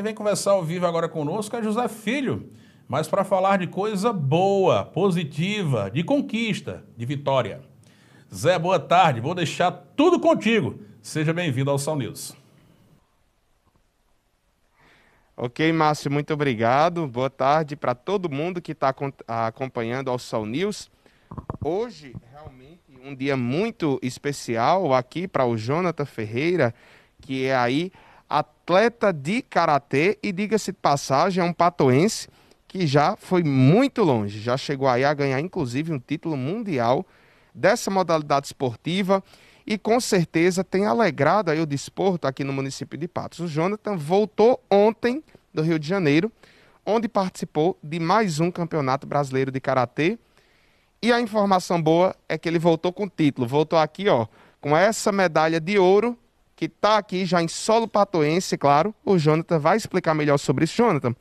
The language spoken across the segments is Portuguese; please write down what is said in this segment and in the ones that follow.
Quem vem conversar ao vivo agora conosco é José Filho, mas para falar de coisa boa, positiva, de conquista, de vitória. Zé, boa tarde, vou deixar tudo contigo. Seja bem-vindo ao São News. Ok, Márcio, muito obrigado. Boa tarde para todo mundo que está acompanhando ao São News. Hoje, realmente, um dia muito especial aqui para o Jonathan Ferreira, que é aí atleta de karatê e, diga-se de passagem, é um patoense que já foi muito longe, já chegou aí a ganhar inclusive um título mundial dessa modalidade esportiva e com certeza tem alegrado aí o desporto aqui no município de Patos. O Jonathan voltou ontem do Rio de Janeiro, onde participou de mais um campeonato brasileiro de karatê. E a informação boa é que ele voltou com título, voltou aqui, ó, com essa medalha de ouro que está aqui já em solo patoense, claro. O Jonathan vai explicar melhor sobre isso, Jonathan.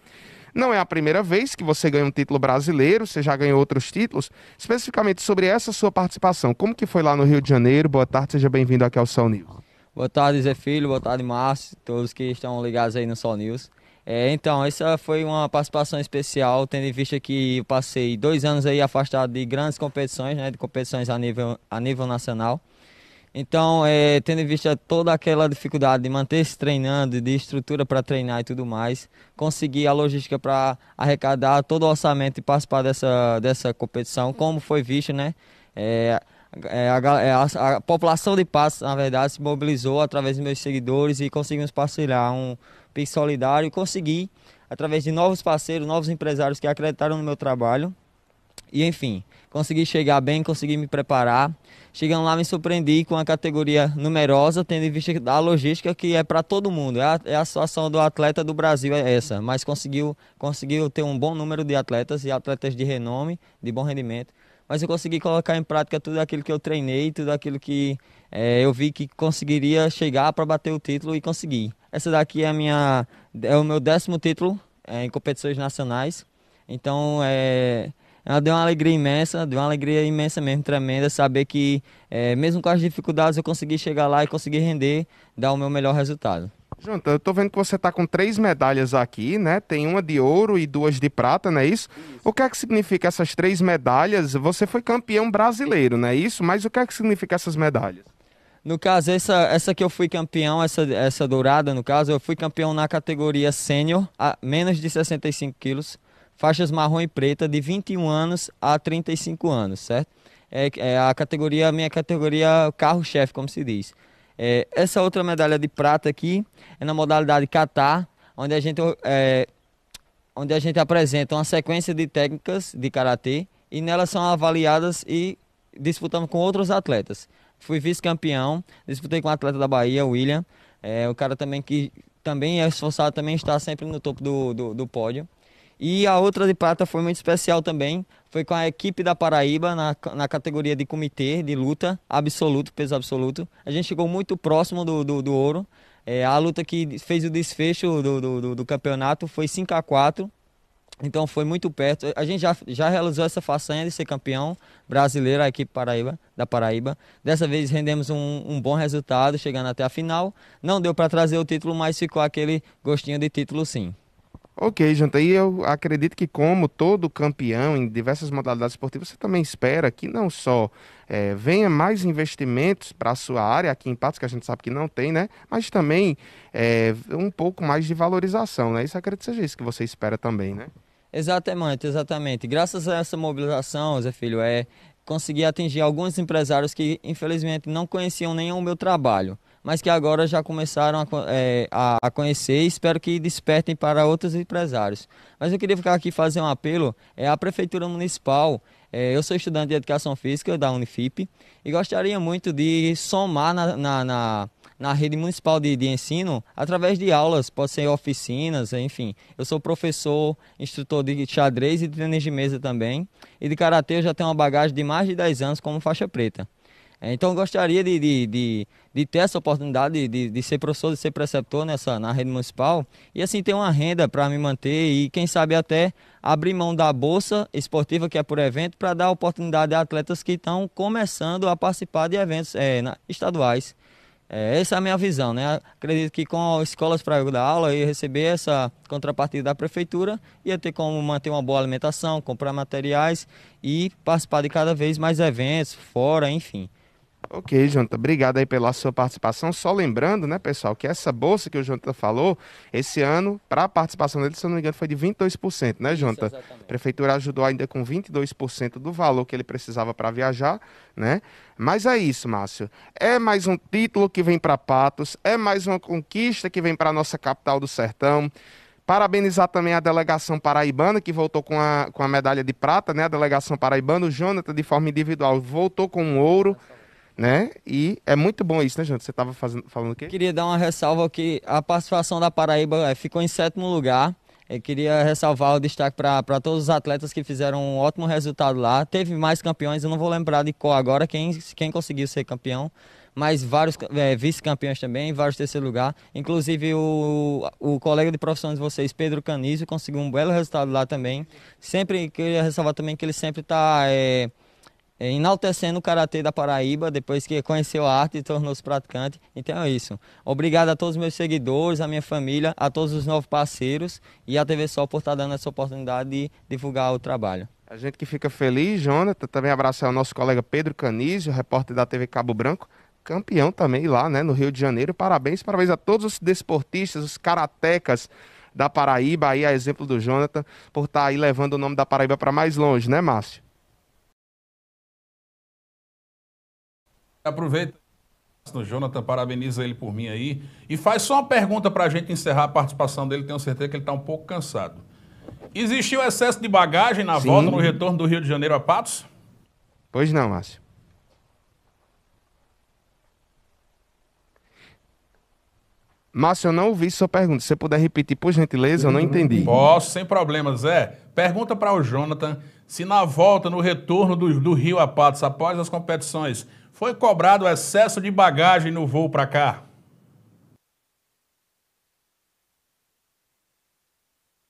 Não é a primeira vez que você ganha um título brasileiro, você já ganhou outros títulos. Especificamente sobre essa sua participação, como que foi lá no Rio de Janeiro? Boa tarde, seja bem-vindo aqui ao Sol News. Boa tarde, Zé Filho, boa tarde, Márcio, todos que estão ligados aí no Sol News. É, então, essa foi uma participação especial, tendo em vista que eu passei dois anos aí afastado de grandes competições, né, de competições a nível, a nível nacional. Então, é, tendo em vista toda aquela dificuldade de manter-se treinando, de estrutura para treinar e tudo mais, conseguir a logística para arrecadar todo o orçamento e participar dessa, dessa competição, como foi visto, né? É, é, a, é, a, população de Passos, na verdade, se mobilizou através dos meus seguidores e conseguimos partilhar um PIX solidário e consegui, através de novos parceiros, novos empresários que acreditaram no meu trabalho. E enfim, consegui chegar bem, consegui me preparar Chegando lá, me surpreendi com a categoria numerosa, tendo em vista a logística que é para todo mundo. É a, é a, situação do atleta do Brasil é essa, mas conseguiu, conseguiu ter um bom número de atletas e atletas de renome, de bom rendimento. Mas eu consegui colocar em prática tudo aquilo que eu treinei, tudo aquilo que é, eu vi que conseguiria chegar para bater o título e consegui. Essa daqui é, a minha, é o meu décimo título é, em competições nacionais. Então, é, ela deu uma alegria imensa, deu uma alegria imensa mesmo, tremenda, saber que é, mesmo com as dificuldades eu consegui chegar lá e consegui render, dar o meu melhor resultado. Junta, eu estou vendo que você está com três medalhas aqui, né? Tem uma de ouro e duas de prata, não é isso? isso? O que é que significa essas três medalhas? Você foi campeão brasileiro, não é isso? Mas o que é que significa essas medalhas? No caso, essa, essa que eu fui campeão, essa, essa dourada, no caso, eu fui campeão na categoria sênior, a menos de 65 quilos faixas marrom e preta de 21 anos a 35 anos, certo? É, é a categoria, a minha categoria carro-chefe, como se diz. É, essa outra medalha de prata aqui é na modalidade Catar, onde a gente é, onde a gente apresenta uma sequência de técnicas de karatê e nelas são avaliadas e disputamos com outros atletas. Fui vice-campeão, disputei com o um atleta da Bahia, William, é, o cara também que também é esforçado, também está sempre no topo do, do, do pódio. E a outra de prata foi muito especial também. Foi com a equipe da Paraíba na, na categoria de comitê de luta absoluto, peso absoluto. A gente chegou muito próximo do, do, do ouro. É, a luta que fez o desfecho do, do, do campeonato foi 5 a 4 então foi muito perto. A gente já, já realizou essa façanha de ser campeão brasileiro, a equipe Paraíba, da Paraíba. Dessa vez rendemos um, um bom resultado, chegando até a final. Não deu para trazer o título, mas ficou aquele gostinho de título sim. Ok, Janta, e eu acredito que, como todo campeão em diversas modalidades esportivas, você também espera que não só é, venha mais investimentos para a sua área, aqui em Patos, que a gente sabe que não tem, né? Mas também é, um pouco mais de valorização, né? Isso acredito que seja isso que você espera também, né? Exatamente, exatamente. Graças a essa mobilização, Zé Filho, é conseguir atingir alguns empresários que, infelizmente, não conheciam nem o meu trabalho mas que agora já começaram a, é, a, conhecer e espero que despertem para outros empresários. Mas eu queria ficar aqui fazer um apelo é, à Prefeitura Municipal. É, eu sou estudante de Educação Física da Unifip e gostaria muito de somar na, na, na na rede municipal de, de, ensino através de aulas, pode ser oficinas, enfim. Eu sou professor, instrutor de xadrez e de tênis de mesa também. E de karatê eu já tenho uma bagagem de mais de 10 anos como faixa preta. É, então eu gostaria de, de, de, de ter essa oportunidade de, de, ser professor, de ser preceptor nessa, na rede municipal e assim ter uma renda para me manter e quem sabe até abrir mão da bolsa esportiva que é por evento para dar oportunidade a atletas que estão começando a participar de eventos é, na, estaduais. É, essa é a minha visão, né? Acredito que com escolas para da aula eu ia receber essa contrapartida da prefeitura, ia ter como manter uma boa alimentação, comprar materiais e participar de cada vez mais eventos, fora, enfim. Ok, Jonathan, obrigado aí pela sua participação. Só lembrando, né, pessoal, que essa bolsa que o Jonathan falou, esse ano, para a participação dele, se eu não me engano, foi de 22%, né, Jonathan? Isso, a prefeitura ajudou ainda com 22% do valor que ele precisava para viajar, né? Mas é isso, Márcio. É mais um título que vem para Patos, é mais uma conquista que vem para a nossa capital do sertão. Parabenizar também a delegação paraibana, que voltou com a, com a medalha de prata, né? A delegação paraibana, o Jonathan, de forma individual, voltou com um ouro. Nossa né? E é muito bom isso, né, gente Você estava falando o quê? Queria dar uma ressalva que a participação da Paraíba eh, ficou em sétimo lugar. Eu eh, queria ressalvar o destaque para todos os atletas que fizeram um ótimo resultado lá. Teve mais campeões, eu não vou lembrar de qual agora, quem, quem conseguiu ser campeão, mas vários é, vice-campeões também, vários terceiro lugar. Inclusive o, o colega de profissão de vocês, Pedro Canizio, conseguiu um belo resultado lá também. Sempre queria ressalvar também que ele sempre está. É, é, enaltecendo o Karatê da Paraíba, depois que conheceu a arte e tornou-se praticante. Então é isso. Obrigado a todos os meus seguidores, a minha família, a todos os novos parceiros e a TV Sol por estar tá dando essa oportunidade de divulgar o trabalho. A gente que fica feliz, Jonathan, também abraçar o nosso colega Pedro Canizio, repórter da TV Cabo Branco, campeão também lá né, no Rio de Janeiro. Parabéns, parabéns a todos os desportistas, os karatecas da Paraíba, aí a exemplo do Jonathan, por estar tá aí levando o nome da Paraíba para mais longe, né, Márcio? Aproveita. no Jonathan, parabeniza ele por mim aí. E faz só uma pergunta para a gente encerrar a participação dele. Tenho certeza que ele está um pouco cansado. Existiu excesso de bagagem na Sim. volta no retorno do Rio de Janeiro a Patos? Pois não, Márcio. Márcio, eu não ouvi sua pergunta. Se você puder repetir, por gentileza, eu não entendi. Posso, sem problema, Zé. Pergunta para o Jonathan se na volta, no retorno do, do Rio a Patos, após as competições, foi cobrado excesso de bagagem no voo para cá?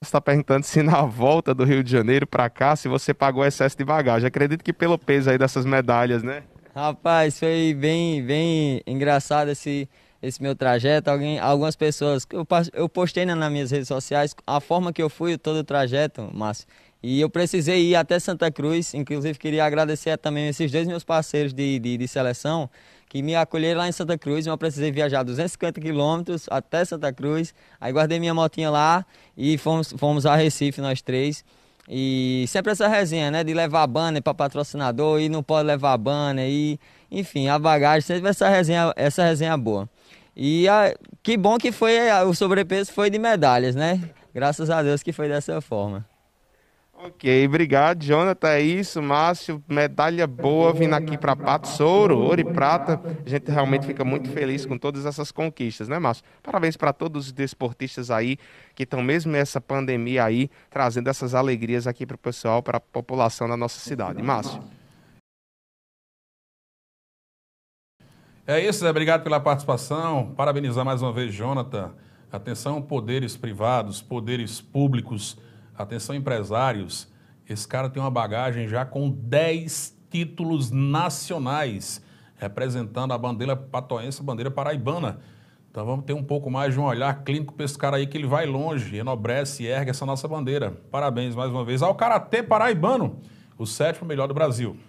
está perguntando se na volta do Rio de Janeiro para cá, se você pagou excesso de bagagem. Acredito que pelo peso aí dessas medalhas, né? Rapaz, foi bem, bem engraçado esse... Assim esse meu trajeto. Alguém, algumas pessoas, eu, eu postei né, nas minhas redes sociais a forma que eu fui, todo o trajeto, Márcio. E eu precisei ir até Santa Cruz, inclusive queria agradecer também esses dois meus parceiros de, de, de seleção que me acolheram lá em Santa Cruz. Eu precisei viajar 250 quilômetros até Santa Cruz. Aí guardei minha motinha lá e fomos, fomos a Recife nós três. E sempre essa resenha, né? De levar banner para patrocinador e não pode levar banner. E, enfim, a bagagem, sempre essa resenha, essa resenha boa. E a, ah, que bom que foi a, ah, o sobrepeso foi de medalhas, né? Graças a Deus que foi dessa forma. Ok, obrigado, Jonathan. É isso, Márcio. Medalha boa vindo aqui para Pato, ouro, ouro e prata. A gente realmente fica muito feliz com todas essas conquistas, né, Márcio? Parabéns para todos os desportistas aí que estão, mesmo nessa pandemia aí, trazendo essas alegrias aqui para o pessoal, para a população da nossa cidade. Márcio. É isso, Zé. Obrigado pela participação. Parabenizar mais uma vez, Jonathan. Atenção, poderes privados, poderes públicos, atenção, empresários. Esse cara tem uma bagagem já com 10 títulos nacionais, representando a bandeira patoense, a bandeira paraibana. Então vamos ter um pouco mais de um olhar clínico para esse cara aí que ele vai longe, enobrece e ergue essa nossa bandeira. Parabéns mais uma vez ao Karatê Paraibano, o sétimo melhor do Brasil.